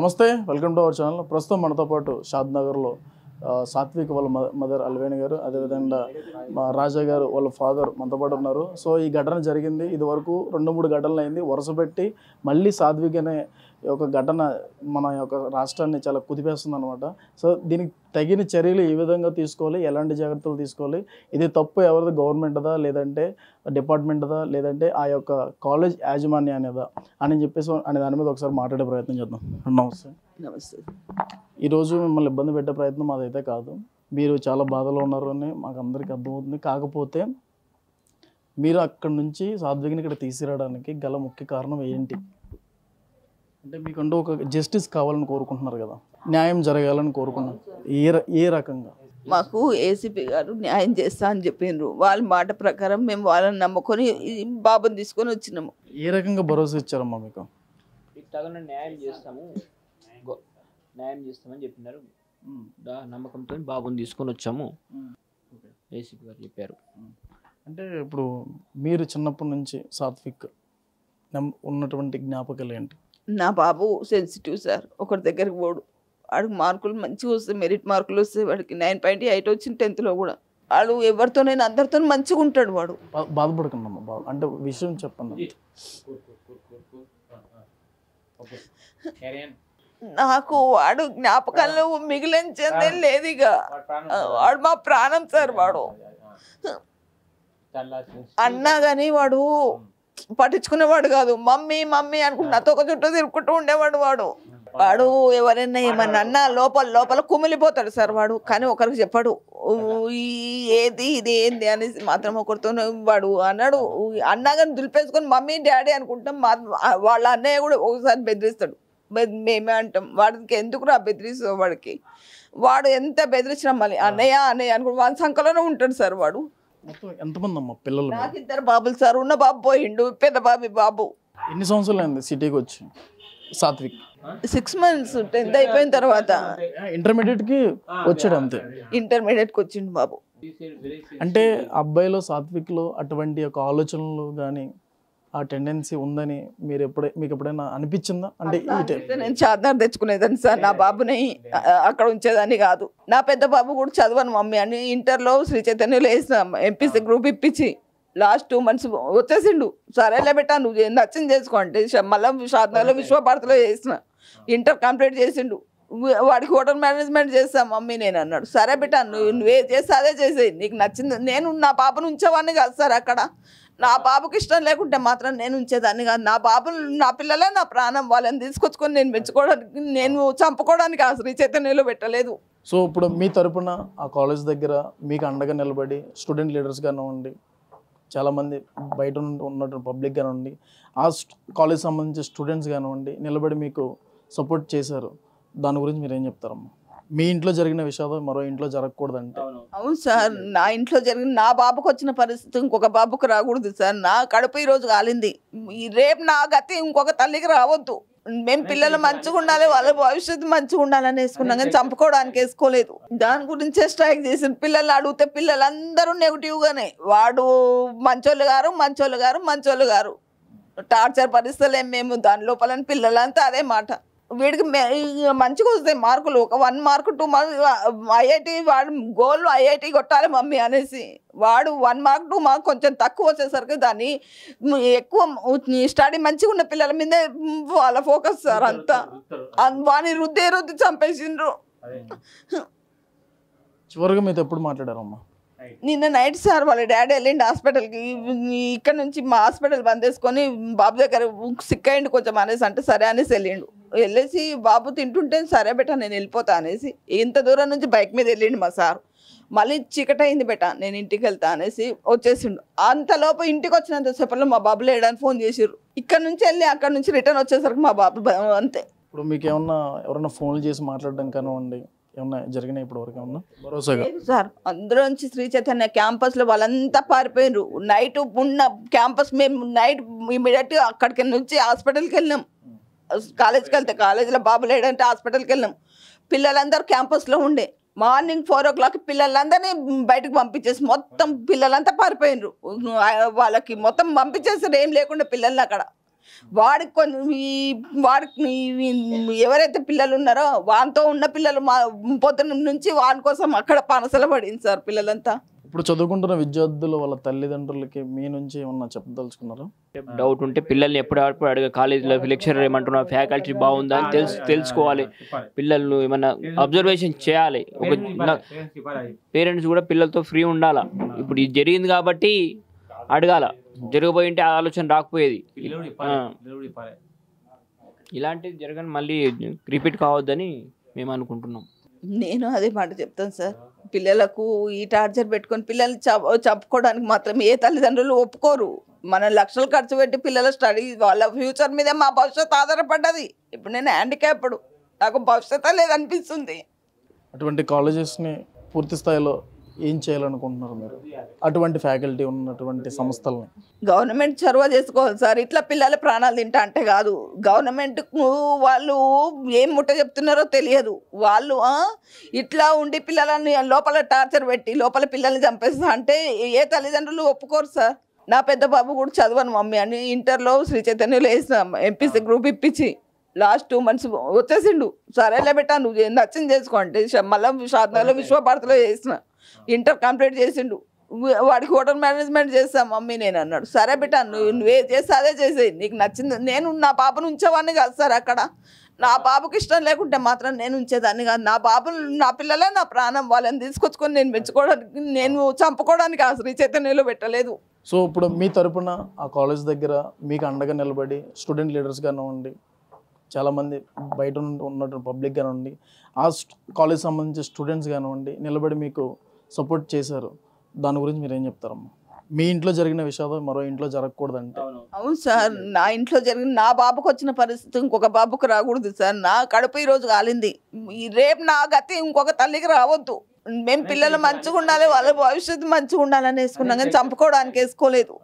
నమస్తే welcome to our channel ప్రస్తుతం మనతో పాటు షాద్ నగర్లో సాత్విక్ వాళ్ళ మదర్ అల్వేణి గారు అదేవిధంగా మా రాజా గారు వాళ్ళ ఫాదర్ మనతో పాటు ఉన్నారు సో ఈ ఘటన జరిగింది ఇది వరకు రెండు మూడు ఘటనలు అయింది వరుస పెట్టి మళ్ళీ సాత్విక్ అనే ఒక ఘటన మన యొక్క రాష్ట్రాన్ని చాలా కుదిపేస్తుంది అనమాట సో దీనికి తగిన చర్యలు ఏ విధంగా తీసుకోవాలి ఎలాంటి జాగ్రత్తలు తీసుకోవాలి ఇది తప్పు ఎవరిది గవర్నమెంట్దా లేదంటే డిపార్ట్మెంట్దా లేదంటే ఆ యొక్క కాలేజ్ యాజమాన్య అనేదా అని చెప్పేసి అనే దాని మీద ఒకసారి మాట్లాడే ప్రయత్నం చేద్దాం నమస్తే నమస్తే ఈరోజు మిమ్మల్ని ఇబ్బంది పెట్టే ప్రయత్నం మాదైతే కాదు మీరు చాలా బాధలో ఉన్నారు అని మాకు అందరికీ అర్థమవుతుంది కాకపోతే మీరు అక్కడి నుంచి సాత్వికని ఇక్కడ తీసుకురావడానికి గల ముఖ్య కారణం ఏంటి అంటే మీకంటూ ఒక జస్టిస్ కావాలని కోరుకుంటున్నారు కదా న్యాయం జరగాలని కోరుకుంటున్నారు ఏ ఏ రకంగా మాకు ఏసీపీ గారు న్యాయం చేస్తా అని చెప్పిండ్రు వాళ్ళ మాట ప్రకారం మేము వాళ్ళని నమ్ముకొని బాబుని తీసుకొని వచ్చినాము ఏ రకంగా భరోసా ఇచ్చారమ్మా మీకు న్యాయం చేస్తాము న్యాయం చేస్తామని చెప్పినారు దా నమ్మకంతో బాబుని తీసుకొని వచ్చాము ఏసీపీ గారు చెప్పారు అంటే ఇప్పుడు మీరు చిన్నప్పటి నుంచి సాత్విక్ ఉన్నటువంటి జ్ఞాపకాలు ఏంటి నా బాబు సెన్సిటివ్ సార్ ఒకరి దగ్గరికి పోడు వాడికి మార్కులు మంచిగా వస్తాయి మెరిట్ మార్కులు వస్తాయి వాడికి నైన్ పాయింట్ ఎయిట్ వచ్చింది టెన్త్లో కూడా వాడు ఎవరితోనైనా అందరితో మంచిగా ఉంటాడు వాడు బాబు అంటే విషయం చెప్పండి నాకు వాడు జ్ఞాపకంలో మిగిలిన చెందేం లేదు ఇక వాడు మా ప్రాణం సార్ వాడు అన్నా కానీ వాడు పట్టించుకునేవాడు కాదు మమ్మీ మమ్మీ అనుకుంటు నాతో ఒక చుట్టూ తిరుగుకుంటూ ఉండేవాడు వాడు వాడు ఎవరైనా ఏమన్నా అన్న లోపల లోపల కుమిలిపోతాడు సార్ వాడు కానీ ఒకరికి చెప్పాడు ఏది ఇది ఏంది అనేసి మాత్రం ఒకరితో వాడు అన్నాడు అన్నా కానీ దులిపేసుకొని మమ్మీ డాడీ అనుకుంటాం వాళ్ళ అన్నయ్య కూడా ఒకసారి బెదిరిస్తాడు మేమే అంటాం వాడికి ఎందుకు రా బెదిరిస్తావు వాడికి వాడు ఎంత బెదిరించిన మళ్ళీ అన్నయ్య అన్నయ్య అనుకుని వాడి సంఖలోనే ఉంటాడు సార్ వాడు ఎంతమంది అమ్మ పిల్లలు ఇద్దరు బాబులు సార్ ఉన్న బాబు పోయిండు పెద్ద బాబు బాబు ఎన్ని సంవత్సరాలు అయింది సిటీకి వచ్చి సాత్విక్ సిక్స్ మంత్స్ టెన్త్ అయిపోయిన తర్వాత ఇంటర్మీడియట్ కి వచ్చాడు అంతే ఇంటర్మీడియట్ కి వచ్చిండు బాబు అంటే అబ్బాయిలో సాత్విక్ లో అటువంటి ఒక ఆలోచనలు కానీ ఆ టెండెన్సీ ఉందని మీరు ఎప్పుడే మీకు ఎప్పుడైనా అనిపించిందా అంటే నేను చార్దార్ తెచ్చుకునేదాన్ని సార్ నా బాబుని అక్కడ ఉంచేదాన్ని కాదు నా పెద్ద బాబు కూడా చదవను మమ్మీ అని ఇంటర్లో శ్రీ చైతన్యలో వేసిన ఎంపీసీ గ్రూప్ ఇప్పించి లాస్ట్ టూ మంత్స్ వచ్చేసిండు సరేలే బెట్టా నువ్వు నచ్చింది చేసుకో అంటే మళ్ళీ శారదాలో విశ్వభారతిలో చేసిన ఇంటర్ కంప్లీట్ చేసిండు వాడికి హోటల్ మేనేజ్మెంట్ చేస్తా మమ్మీ నేను అన్నాడు సరే బిటా నువ్వు నువ్వే చేస్తే అదే చేసేయి నీకు నచ్చింది నేను నా పాపను ఉంచేవాడిని కాదు సార్ అక్కడ నా బాబుకి ఇష్టం లేకుంటే మాత్రం నేను ఉంచేదాన్ని కాదు నా బాబు నా పిల్లలే నా ప్రాణం వాళ్ళని తీసుకొచ్చుకొని నేను పెంచుకోవడానికి నేను చంపుకోవడానికి ఆ శ్రీ చైతన్యలో పెట్టలేదు సో ఇప్పుడు మీ తరపున ఆ కాలేజ్ దగ్గర మీకు అండగా నిలబడి స్టూడెంట్ లీడర్స్గానే ఉండి చాలామంది బయట ఉన్నట్టు పబ్లిక్ కానివ్వండి ఆ కాలేజ్ సంబంధించిన స్టూడెంట్స్ కానివ్వండి నిలబడి మీకు సపోర్ట్ చేశారు దాని గురించి మీరు ఏం చెప్తారమ్మా మీ ఇంట్లో జరిగిన విషయాలు మరో ఇంట్లో జరగకూడదంటే అవును సార్ నా ఇంట్లో జరిగిన నా బాబుకు వచ్చిన పరిస్థితి ఇంకొక బాబుకు రాకూడదు సార్ నా కడుపు ఈరోజు కాలింది రేపు నా గతి ఇంకొక తల్లికి రావద్దు మేము పిల్లలు మంచిగా ఉండాలి వాళ్ళ భవిష్యత్తు మంచిగా ఉండాలని వేసుకున్నాం కానీ చంపుకోవడానికి వేసుకోలేదు దాని గురించే స్ట్రైక్ చేసిన పిల్లలు అడిగితే పిల్లలందరూ నెగిటివ్గానే వాడు మంచోళ్ళు గారు మంచోళ్ళు గారు మంచోళ్ళు గారు టార్చర్ పరిస్థితులు మేము దాని లోపల పిల్లలంతా అదే మాట వీడికి మంచిగా వస్తాయి మార్కులు ఒక one mark two mark IIT వాడు గోల్ ఐఐటి కొట్టాలి మమ్మీ అనేసి వాడు వన్ మార్క్ టూ మార్క్ కొంచెం తక్కువ వచ్చేసరికి దాన్ని ఎక్కువ స్టడీ మంచిగా ఉన్న పిల్లల మీదే వాళ్ళ ఫోకస్ సార్ అంతా వాణి రుద్దే రుద్ది చంపేసిండ్రు చివరిగా మీతో ఎప్పుడు మాట్లాడారమ్మా నిన్న నైట్ సార్ వాళ్ళ డాడీ వెళ్ళిండి హాస్పిటల్కి ఇక్కడ నుంచి మా హాస్పిటల్ బంద్ చేసుకొని బాబు దగ్గర సిక్ అయ్యిండు కొంచెం అనేసి అంటే సరే అనేసి వెళ్ళిండు వెళ్ళేసి బాబు తింటుంటే సరే బెట నేను వెళ్ళిపోతా అనేసి ఇంత దూరం నుంచి బైక్ మీద వెళ్ళిండు మా సార్ మళ్ళీ అయింది బెట నేను ఇంటికి వెళ్తా అనేసి వచ్చేసిండు అంతలోపు ఇంటికి వచ్చినంత సేపట్లో మా బాబు లేడని ఫోన్ చేసిర్రు ఇక్కడ నుంచి వెళ్ళి అక్కడ నుంచి రిటర్న్ వచ్చేసరికి మా బాబు అంతే ఇప్పుడు మీకు ఏమన్నా ఎవరైనా ఫోన్లు చేసి మాట్లాడడం కానివ్వండి ఏమన్నా జరిగినాయి ఇప్పుడు వరకు ఏమన్నా సార్ అందరూ నుంచి శ్రీ చైతన్య క్యాంపస్ లో వాళ్ళంతా పారిపోయినారు నైట్ ఉన్న క్యాంపస్ మేము నైట్ ఇమీడియట్ అక్కడికి నుంచి హాస్పిటల్కి వెళ్ళినాం కాలేజ్కి వెళ్తే కాలేజీలో బాబు లేడంటే హాస్పిటల్కి వెళ్ళాం పిల్లలందరూ క్యాంపస్లో ఉండే మార్నింగ్ ఫోర్ ఓ క్లాక్ పిల్లలందరినీ బయటకు పంపించేసి మొత్తం పిల్లలంతా పారిపోయినరు వాళ్ళకి మొత్తం పంపించేస్తారు ఏం లేకుండా పిల్లల్ని అక్కడ వాడికి కొన్ని వాడికి ఎవరైతే పిల్లలు ఉన్నారో వానితో ఉన్న పిల్లలు మా పొద్దున నుంచి వాని కోసం అక్కడ పనసలు పడింది సార్ పిల్లలంతా ఇప్పుడు చదువుకుంటున్న విద్యార్థులు వాళ్ళ తల్లిదండ్రులకి మీ నుంచి ఏమన్నా చెప్పదలుచుకున్నారా డౌట్ ఉంటే పిల్లల్ని ఎప్పుడప్పుడు అడుగు కాలేజీలో లెక్చరర్ ఏమంటున్నారు ఫ్యాకల్టీ బాగుందా అని తెలుసు తెలుసుకోవాలి పిల్లలు ఏమన్నా అబ్జర్వేషన్ చేయాలి ఒక పేరెంట్స్ కూడా పిల్లలతో ఫ్రీ ఉండాలా ఇప్పుడు ఇది జరిగింది కాబట్టి అడగాల జరగబోయింటే ఆ ఆలోచన రాకపోయేది ఇలాంటివి జరగని మళ్ళీ రిపీట్ కావద్దని మేము అనుకుంటున్నాం నేను అదే మాట చెప్తాను సార్ పిల్లలకు ఈ టార్చర్ పెట్టుకొని పిల్లలు చంపుకోవడానికి మాత్రం ఏ తల్లిదండ్రులు ఒప్పుకోరు మనం లక్షలు ఖర్చు పెట్టి పిల్లల స్టడీ వాళ్ళ ఫ్యూచర్ మీదే మా భవిష్యత్తు ఆధారపడ్డది ఇప్పుడు నేను హ్యాండిక్యాప్డ్ నాకు భవిష్యత్ లేదనిపిస్తుంది అటువంటి కాలేజెస్ని పూర్తి స్థాయిలో ఏం చేయాలనుకుంటున్నారు మీరు అటువంటి ఫ్యాకల్టీ ఉన్నటువంటి సంస్థలని గవర్నమెంట్ చొరవ చేసుకోవాలి సార్ ఇట్లా పిల్లల ప్రాణాలు తింటా అంటే కాదు గవర్నమెంట్ వాళ్ళు ఏం ముట్ట చెప్తున్నారో తెలియదు వాళ్ళు ఇట్లా ఉండి పిల్లలని లోపల టార్చర్ పెట్టి లోపల పిల్లల్ని చంపేస్తా అంటే ఏ తల్లిదండ్రులు ఒప్పుకోరు సార్ నా పెద్ద బాబు కూడా చదవను మమ్మీ అని ఇంటర్లో శ్రీ చైతన్యులు వేసిన ఎంపీసీ గ్రూప్ ఇప్పించి లాస్ట్ టూ మంత్స్ వచ్చేసిండు సరేలే బెట్టా నువ్వు నచ్చింది చేసుకోండి మళ్ళీ సాధనలో విశ్వభారతిలో చేసిన ఇంటర్ కంప్లీట్ చేసిండు వాడికి హోటల్ మేనేజ్మెంట్ చేస్తా మమ్మీ నేను అన్నాడు సరే బిటా నువ్వు ఏ చేస్తే అదే చేసేది నీకు నచ్చింది నేను నా పాపను ఉంచేవాడిని కాదు సార్ అక్కడ నా పాపకి ఇష్టం లేకుంటే మాత్రం నేను ఉంచేదాన్ని కాదు నా పాపను నా పిల్లలే నా ప్రాణం వాళ్ళని తీసుకొచ్చుకొని నేను పెంచుకోవడానికి నేను చంపుకోవడానికి ఆ శ్రీ చైతన్యంలో పెట్టలేదు సో ఇప్పుడు మీ తరపున ఆ కాలేజ్ దగ్గర మీకు అండగా నిలబడి స్టూడెంట్ లీడర్స్ ఉండి చాలామంది బయట ఉన్నటువంటి పబ్లిక్ కానివ్వండి ఆ కాలేజ్ సంబంధించిన స్టూడెంట్స్ కానివ్వండి నిలబడి మీకు సపోర్ట్ చేశారు దాని గురించి మీరు ఏం చెప్తారమ్మా మీ ఇంట్లో జరిగిన విషాదం మరో ఇంట్లో జరగకూడదంటే అవును సార్ నా ఇంట్లో జరిగిన నా బాబుకు వచ్చిన పరిస్థితి ఇంకొక బాబుకు రాకూడదు సార్ నా కడుపు ఈరోజు కాలింది రేపు నా గతి ఇంకొక తల్లికి రావద్దు మేము పిల్లలు మంచిగా ఉండాలి వాళ్ళ భవిష్యత్తు మంచిగా ఉండాలని వేసుకున్నాం కానీ చంపుకోవడానికి వేసుకోలేదు